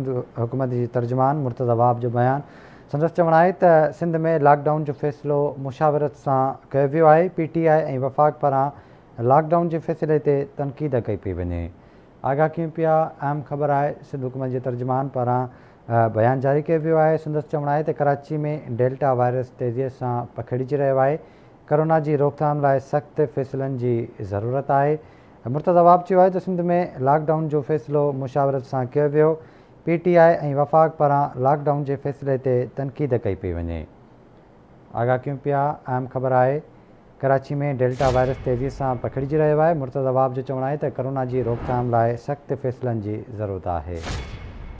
हुकूमत जे तर्जुमान मुत ज़वाब जो बयानु संदसि चवणु आहे त सिंध में लॉकडाउन जो फ़ैसिलो मुशावरत सां कयो वियो आहे पी टी आई ऐं वफ़ाक़ पारां लॉकडाउन जे फ़ैसिले ते तनक़ीद कई पई वञे आगाहु कयूं पिया अहम ख़बर आहे सिंध हुकूमत जे तर्जुमान पारां बयानु जारी कयो वियो आहे संदसि चवणु आहे त कराची में डेल्टा वायरस तेज़ीअ सां पखिड़िजी रहियो आहे करोना जी रोकथाम लाइ सख़्तु फ़ैसिलनि जी ज़रूरत आहे मुर्त जवाबु चयो आहे त सिंध में लॉकडाउन जो फ़ैसिलो मुशावरत सां कयो वियो पी टी आई ऐं वफ़ाक़ पारां लॉकडाउन जे फ़ैसिले ते तनक़ीद कई पई वञे आगा कयूं पिया अहम ख़बर आहे कराची में डेल्टा वायरस तेज़ी सां पखिड़िजी रहियो आहे मुर्त जो चवणु आहे त करोना जी रोकथाम लाइ सख़्तु फ़ैसिलनि जी ज़रूरत आहे